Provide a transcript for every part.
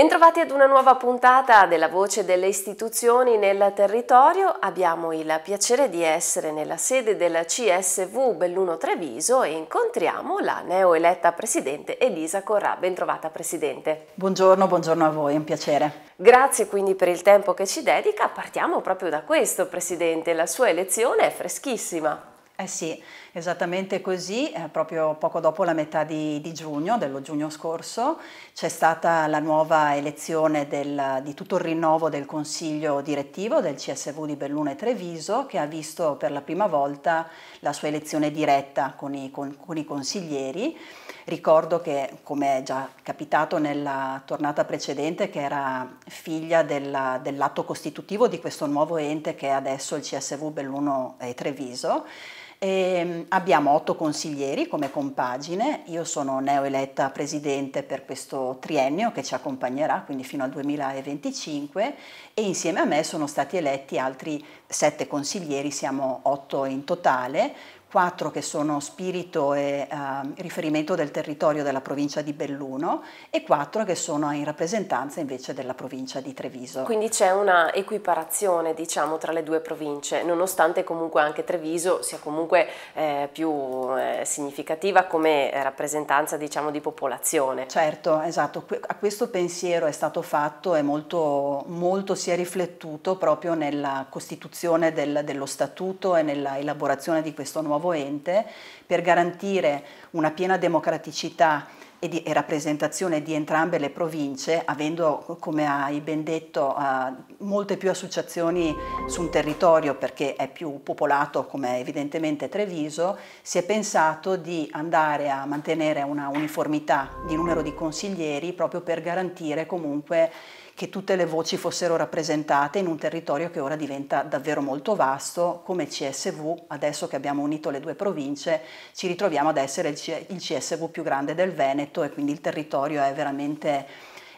Bentrovati ad una nuova puntata della Voce delle istituzioni nel territorio. Abbiamo il piacere di essere nella sede della CSV Belluno Treviso e incontriamo la neoeletta presidente Elisa Corrà. Bentrovata presidente. Buongiorno, buongiorno a voi, è un piacere. Grazie quindi per il tempo che ci dedica. Partiamo proprio da questo presidente, la sua elezione è freschissima. Eh sì, esattamente così, eh, proprio poco dopo la metà di, di giugno, dello giugno scorso, c'è stata la nuova elezione del, di tutto il rinnovo del consiglio direttivo del CSV di Belluno e Treviso che ha visto per la prima volta la sua elezione diretta con i, con, con i consiglieri. Ricordo che, come è già capitato nella tornata precedente, che era figlia della, dell'atto costitutivo di questo nuovo ente che è adesso il CSV Belluno e Treviso, e ehm, abbiamo otto consiglieri come compagine, io sono neoeletta presidente per questo triennio che ci accompagnerà quindi fino al 2025 e insieme a me sono stati eletti altri sette consiglieri, siamo otto in totale, quattro che sono spirito e eh, riferimento del territorio della provincia di Belluno e quattro che sono in rappresentanza invece della provincia di Treviso. Quindi c'è una equiparazione diciamo tra le due province, nonostante comunque anche Treviso sia comunque eh, più eh, significativa come rappresentanza diciamo di popolazione. Certo, esatto, a questo pensiero è stato fatto e molto, molto si è riflettuto proprio nella costituzione del, dello statuto e nella elaborazione di questo nuovo nuovo ente per garantire una piena democraticità e, di, e, rappresentazione di entrambe le province, avendo, come hai ben detto, eh, molte più associazioni su un territorio perché è più popolato, come è evidentemente Treviso, si è pensato di andare a mantenere una uniformità di numero di consiglieri proprio per garantire comunque che tutte le voci fossero rappresentate in un territorio che ora diventa davvero molto vasto, come CSV, adesso che abbiamo unito le due province ci ritroviamo ad essere il CSV più grande del Veneto e quindi il territorio è veramente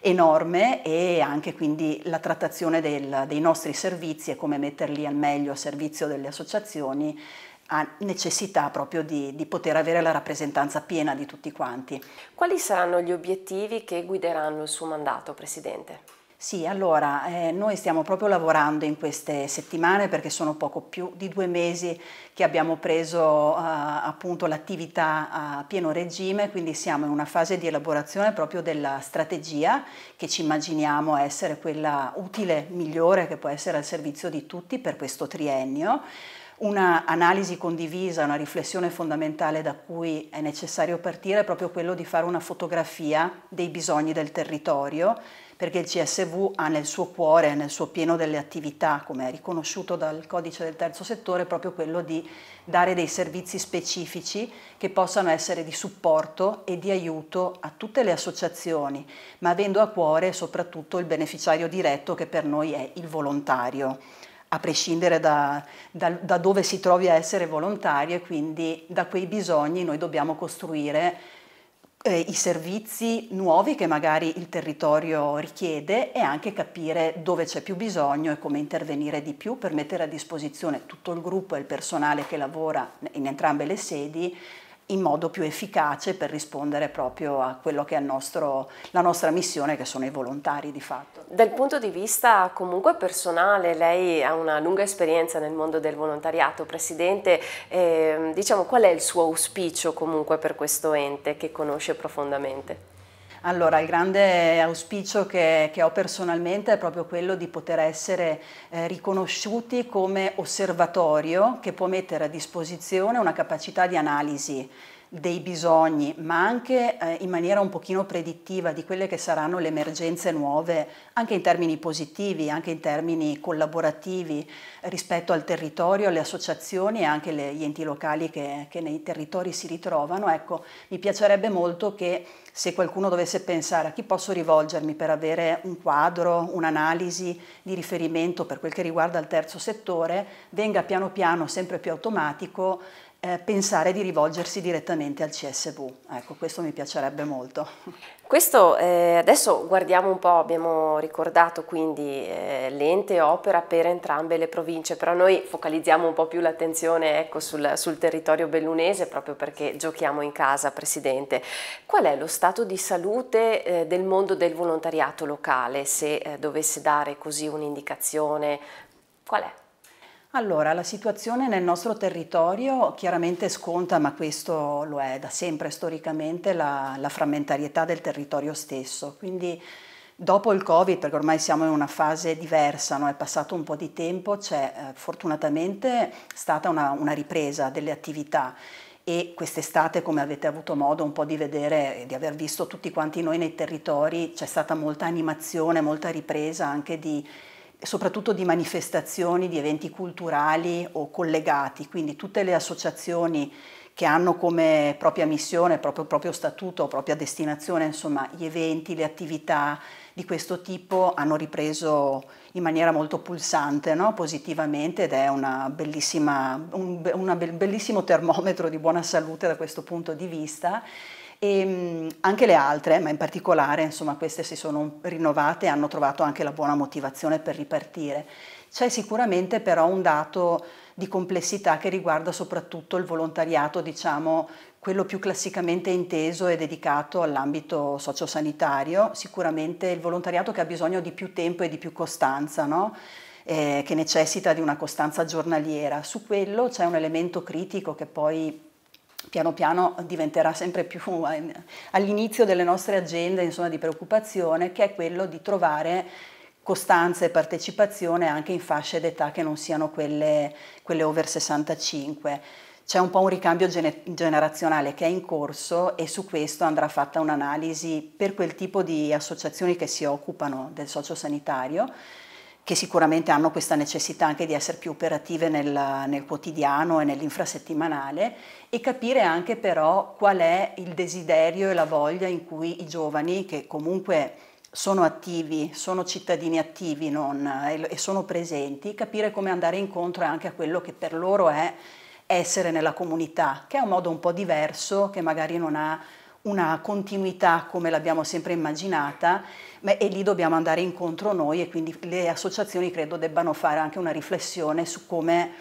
enorme e anche quindi la trattazione del, dei nostri servizi e come metterli al meglio a servizio delle associazioni ha necessità proprio di, di, poter avere la rappresentanza piena di tutti quanti. Quali saranno gli obiettivi che guideranno il suo mandato, Presidente? Sì, allora eh, noi stiamo proprio lavorando in queste settimane perché sono poco più di due mesi che abbiamo preso eh, appunto l'attività a pieno regime, quindi siamo in una fase di elaborazione proprio della strategia che ci immaginiamo essere quella utile, migliore che può essere al servizio di tutti per questo triennio una analisi condivisa, una riflessione fondamentale da cui è necessario partire è proprio quello di fare una fotografia dei bisogni del territorio perché il CSV ha nel suo cuore, nel suo pieno delle attività, come è riconosciuto dal codice del terzo settore, proprio quello di dare dei servizi specifici che possano essere di supporto e di aiuto a tutte le associazioni, ma avendo a cuore soprattutto il beneficiario diretto che per noi è il volontario a prescindere da, da, da dove si trovi a essere volontario e quindi da quei bisogni noi dobbiamo costruire eh, i servizi nuovi che magari il territorio richiede e anche capire dove c'è più bisogno e come intervenire di più per mettere a disposizione tutto il gruppo e il personale che lavora in entrambe le sedi in modo più efficace per rispondere proprio a quello che è nostro, la nostra missione, che sono i volontari di fatto. Dal punto di vista comunque personale, lei ha una lunga esperienza nel mondo del volontariato, Presidente, eh, diciamo qual è il suo auspicio comunque per questo ente che conosce profondamente? Allora, il grande auspicio che, che ho personalmente è proprio quello di poter essere eh, riconosciuti come osservatorio che può mettere a disposizione una capacità di analisi dei bisogni, ma anche eh, in maniera un pochino predittiva di quelle che saranno le emergenze nuove, anche in termini positivi, anche in termini collaborativi rispetto al territorio, alle associazioni e anche le, gli enti locali che, che nei territori si ritrovano. Ecco, mi piacerebbe molto che se qualcuno dovesse pensare a chi posso rivolgermi per avere un quadro, un'analisi di riferimento per quel che riguarda il terzo settore, venga piano piano sempre più automatico eh, pensare di rivolgersi direttamente al CSV. Ecco, questo mi piacerebbe molto. Questo eh, adesso guardiamo un po', abbiamo ricordato quindi eh, l'ente opera per entrambe le province, però noi focalizziamo un po' più l'attenzione ecco, sul, sul, territorio bellunese proprio perché giochiamo in casa, Presidente. Qual è lo stato di salute eh, del mondo del volontariato locale, se eh, dovesse dare così un'indicazione? Qual è? Allora, la situazione nel nostro territorio chiaramente sconta, ma questo lo è da sempre storicamente, la, la frammentarietà del territorio stesso. Quindi dopo il Covid, perché ormai siamo in una fase diversa, no? è passato un po' di tempo, c'è eh, fortunatamente stata una, una ripresa delle attività e quest'estate, come avete avuto modo un po' di vedere e di aver visto tutti quanti noi nei territori, c'è stata molta animazione, molta ripresa anche di soprattutto di manifestazioni, di eventi culturali o collegati, quindi tutte le associazioni che hanno come propria missione, proprio, proprio statuto, propria destinazione, insomma, gli eventi, le attività di questo tipo hanno ripreso in maniera molto pulsante, no? positivamente, ed è un, bellissimo termometro di buona salute da questo punto di vista. E ehm, anche le altre, ma in particolare insomma, queste si sono rinnovate e hanno trovato anche la buona motivazione per ripartire. C'è sicuramente però un dato di complessità che riguarda soprattutto il volontariato, diciamo, quello più classicamente inteso e dedicato all'ambito sociosanitario, sicuramente il volontariato che ha bisogno di più tempo e di più costanza, no? eh, che necessita di una costanza giornaliera. Su quello c'è un elemento critico che poi piano piano diventerà sempre più all'inizio delle nostre agende insomma, di preoccupazione, che è quello di trovare costanza e partecipazione anche in fasce d'età che non siano quelle, quelle over 65. C'è un po' un ricambio generazionale che è in corso e su questo andrà fatta un'analisi per quel tipo di associazioni che si occupano del socio sanitario che sicuramente hanno questa necessità anche di essere più operative nel, nel quotidiano e nell'infrasettimanale e capire anche però qual è il desiderio e la voglia in cui i giovani che comunque sono attivi, sono cittadini attivi non, e sono presenti, capire come andare incontro anche a quello che per loro è essere nella comunità, che è un modo un po' diverso, che magari non ha una continuità come l'abbiamo sempre immaginata ma, e lì dobbiamo andare incontro noi e quindi le associazioni credo debbano fare anche una riflessione su come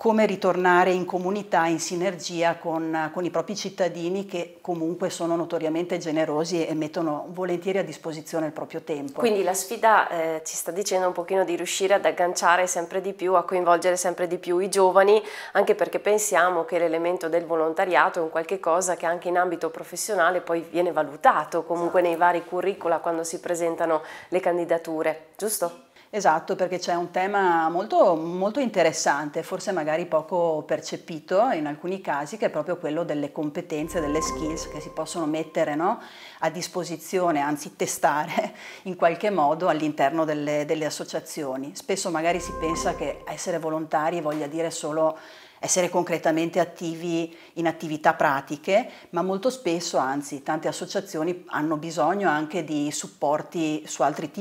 come ritornare in comunità, in sinergia con, con, i propri cittadini che comunque sono notoriamente generosi e mettono volentieri a disposizione il proprio tempo. Quindi la sfida eh, ci sta dicendo un pochino di riuscire ad agganciare sempre di più, a coinvolgere sempre di più i giovani, anche perché pensiamo che l'elemento del volontariato è un qualche cosa che anche in ambito professionale poi viene valutato comunque esatto. nei vari curricula quando si presentano le candidature, giusto? Esatto, perché c'è un tema molto, molto, interessante, forse magari poco percepito in alcuni casi, che è proprio quello delle competenze, delle skills che si possono mettere no, a disposizione, anzi testare in qualche modo all'interno delle, delle associazioni. Spesso magari si pensa che essere volontari voglia dire solo essere concretamente attivi in attività pratiche, ma molto spesso, anzi tante associazioni hanno bisogno anche di supporti su altri tipi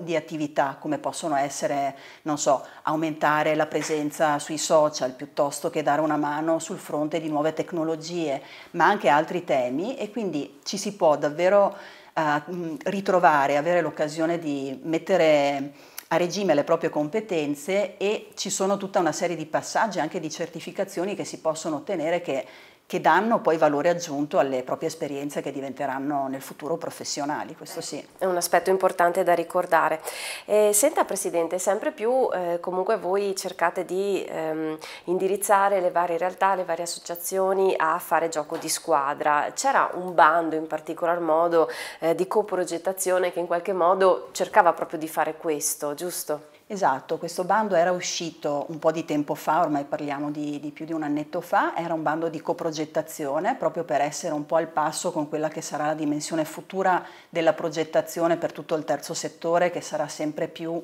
di attività, come possono essere, non so, aumentare la presenza sui social piuttosto che dare una mano sul fronte di nuove tecnologie, ma anche altri temi e quindi ci si può davvero eh, ritrovare, avere l'occasione di mettere a regime le proprie competenze e ci sono tutta una serie di passaggi anche di certificazioni che si possono ottenere che che danno poi valore aggiunto alle proprie esperienze che diventeranno nel futuro professionali, questo sì. È un aspetto importante da ricordare. Eh, senta Presidente, sempre più eh, comunque voi cercate di ehm, indirizzare le varie realtà, le varie associazioni a fare gioco di squadra. C'era un bando in particolar modo eh, di coprogettazione che in qualche modo cercava proprio di fare questo, giusto? Esatto, questo bando era uscito un po' di tempo fa, ormai parliamo di, di, più di un annetto fa, era un bando di coprogettazione proprio per essere un po' al passo con quella che sarà la dimensione futura della progettazione per tutto il terzo settore che sarà sempre più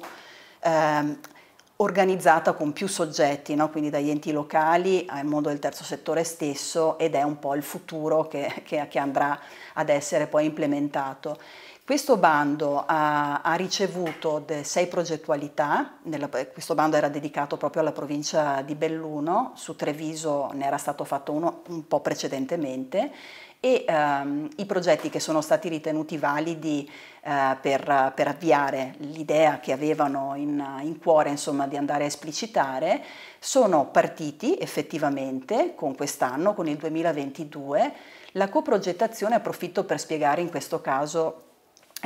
eh, organizzata con più soggetti, no? quindi dagli enti locali al mondo del terzo settore stesso ed è un po' il futuro che, che, che andrà ad essere poi implementato. Questo bando ha, ha ricevuto sei progettualità, nella, questo bando era dedicato proprio alla provincia di Belluno, su Treviso ne era stato fatto uno un po' precedentemente e ehm, i progetti che sono stati ritenuti validi eh, per, per, avviare l'idea che avevano in, in cuore insomma, di andare a esplicitare sono partiti effettivamente con quest'anno, con il 2022. La coprogettazione approfitto per spiegare in questo caso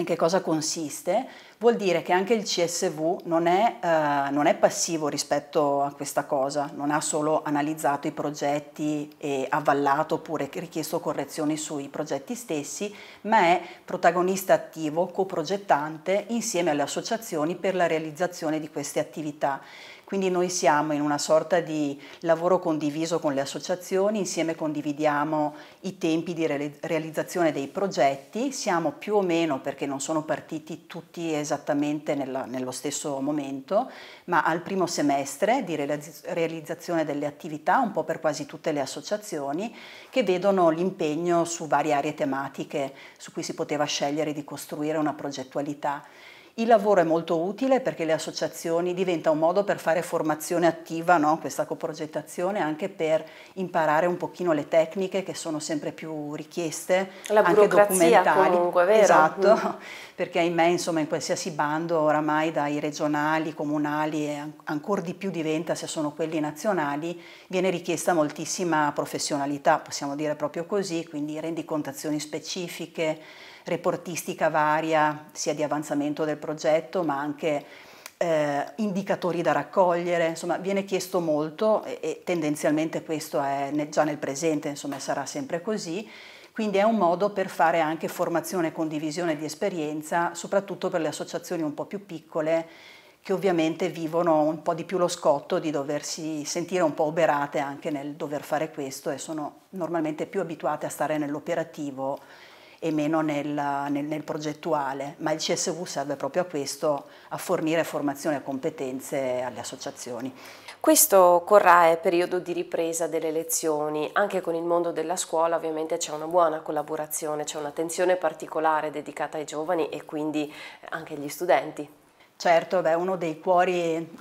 in che cosa consiste? Vuol dire che anche il CSV non è, eh, non è, passivo rispetto a questa cosa, non ha solo analizzato i progetti e avvallato oppure richiesto correzioni sui progetti stessi, ma è protagonista attivo, coprogettante insieme alle associazioni per la realizzazione di queste attività quindi noi siamo in una sorta di lavoro condiviso con le associazioni, insieme condividiamo i tempi di realizzazione dei progetti, siamo più o meno, perché non sono partiti tutti esattamente nello stesso momento, ma al primo semestre di realizzazione delle attività, un po' per quasi tutte le associazioni, che vedono l'impegno su varie aree tematiche su cui si poteva scegliere di costruire una progettualità. Il lavoro è molto utile perché le associazioni diventa un modo per fare formazione attiva, no? questa coprogettazione, anche per imparare un pochino le tecniche che sono sempre più richieste, La anche documentali. Comunque, vero? Esatto, mm. perché ahimè insomma in qualsiasi bando oramai dai regionali, comunali e ancora di più diventa se sono quelli nazionali, viene richiesta moltissima professionalità, possiamo dire proprio così, quindi rendicontazioni specifiche reportistica varia, sia di avanzamento del progetto, ma anche eh, indicatori da raccogliere, insomma viene chiesto molto e, e tendenzialmente questo è nel, già nel presente, insomma sarà sempre così, quindi è un modo per fare anche formazione e condivisione di esperienza, soprattutto per le associazioni un po' più piccole che ovviamente vivono un po' di più lo scotto di doversi sentire un po' oberate anche nel dover fare questo e sono normalmente più abituate a stare nell'operativo e meno nel, nel, nel progettuale, ma il CSV serve proprio a questo, a fornire formazione e competenze alle associazioni. Questo corrà è periodo di ripresa delle lezioni, anche con il mondo della scuola ovviamente c'è una buona collaborazione, c'è un'attenzione particolare dedicata ai giovani e quindi anche agli studenti. Certo, beh, uno dei cuori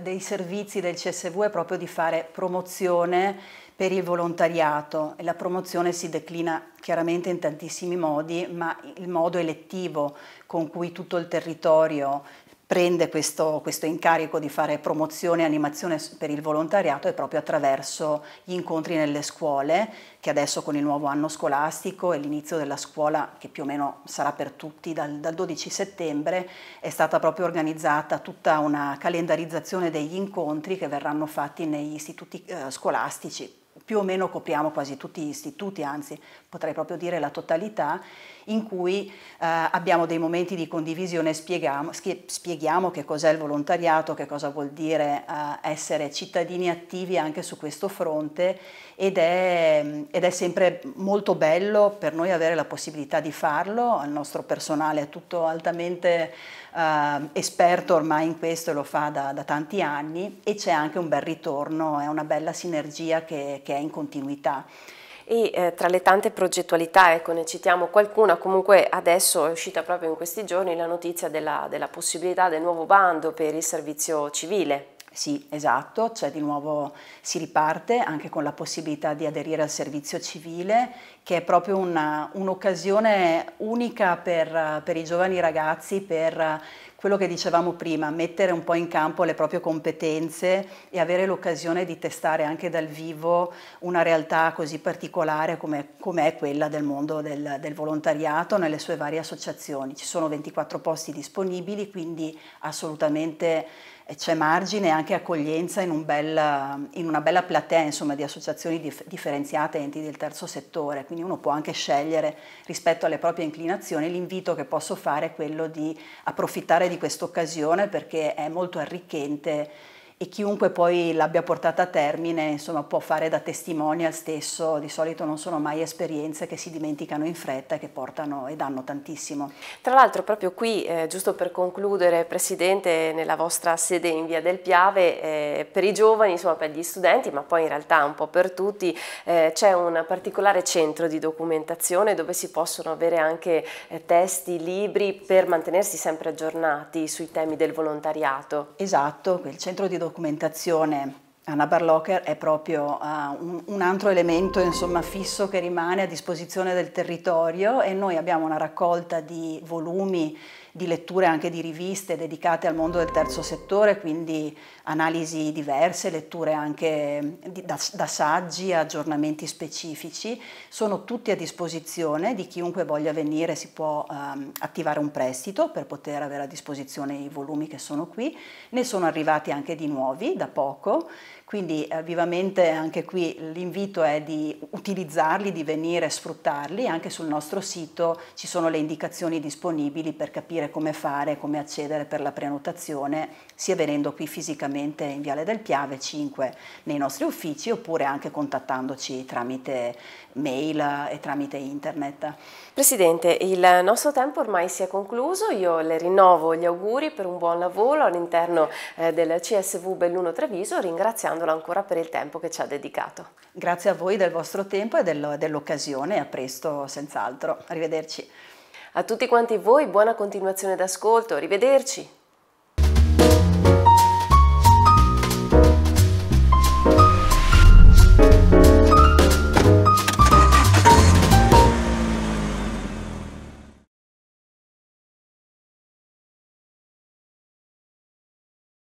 dei servizi del CSV è proprio di fare promozione per il volontariato. La promozione si declina chiaramente in tantissimi modi, ma il modo elettivo con cui tutto il territorio prende questo, questo, incarico di fare promozione e animazione per il volontariato è proprio attraverso gli incontri nelle scuole, che adesso con il nuovo anno scolastico e l'inizio della scuola, che più o meno sarà per tutti dal, dal 12 settembre, è stata proprio organizzata tutta una calendarizzazione degli incontri che verranno fatti negli istituti eh, scolastici più o meno copriamo quasi tutti gli istituti, anzi potrei proprio dire la totalità, in cui eh, abbiamo dei momenti di condivisione, spieghiamo, spieghiamo che cos'è il volontariato, che cosa vuol dire eh, essere cittadini attivi anche su questo fronte ed è, ed è sempre molto bello per noi avere la possibilità di farlo, il nostro personale è tutto altamente eh, esperto ormai in questo e lo fa da, da tanti anni e c'è anche un bel ritorno, è una bella sinergia che, che è in continuità e eh, tra le tante progettualità, ecco, ne citiamo qualcuna, comunque adesso è uscita proprio in questi giorni la notizia della, della possibilità del nuovo bando per il servizio civile sì, esatto, cioè di nuovo si riparte anche con la possibilità di aderire al servizio civile, che è proprio un'occasione unica per, per i giovani ragazzi per quello che dicevamo prima, mettere un po' in campo le proprie competenze e avere l'occasione di testare anche dal vivo una realtà così particolare come, come è quella del mondo del, del volontariato nelle sue varie associazioni. Ci sono 24 posti disponibili, quindi assolutamente c'è margine e anche accoglienza in, un bel, in, una bella platea insomma, di associazioni dif differenziate, enti del terzo settore, quindi uno può anche scegliere rispetto alle proprie inclinazioni. L'invito che posso fare è quello di approfittare di questa occasione perché è molto arricchente e chiunque poi l'abbia portata a termine insomma, può fare da testimonial stesso, di solito non sono mai esperienze che si dimenticano in fretta e che portano e danno tantissimo. Tra l'altro proprio qui, eh, giusto per concludere Presidente, nella vostra sede in via del Piave, eh, per i giovani, insomma, per gli studenti, ma poi in realtà un po' per tutti, eh, c'è un particolare centro di documentazione dove si possono avere anche eh, testi, libri per mantenersi sempre aggiornati sui temi del volontariato. Esatto, quel centro di documentazione documentazione Anna Barlocker è proprio uh, un, un, altro elemento insomma, fisso che rimane a disposizione del territorio e noi abbiamo una raccolta di volumi di letture anche di riviste dedicate al mondo del terzo settore, quindi analisi diverse, letture anche mm, di, da, da saggi, aggiornamenti specifici. Sono tutti a disposizione di chiunque voglia venire, si può um, attivare un prestito per poter avere a disposizione i volumi che sono qui. Ne sono arrivati anche di nuovi da poco, quindi eh, vivamente anche qui l'invito è di utilizzarli, di venire a sfruttarli. Anche sul nostro sito ci sono le indicazioni disponibili per capire capire come fare, come accedere per la prenotazione, sia venendo qui fisicamente in Viale del Piave 5 nei nostri uffici oppure anche contattandoci tramite mail e tramite internet. Presidente, il nostro tempo ormai si è concluso, io le rinnovo gli auguri per un buon lavoro all'interno eh, del CSV Belluno Treviso, ringraziandola ancora per il tempo che ci ha dedicato. Grazie a voi del vostro tempo e dell'occasione, a presto senz'altro, arrivederci. A tutti quanti voi buona continuazione d'ascolto, arrivederci!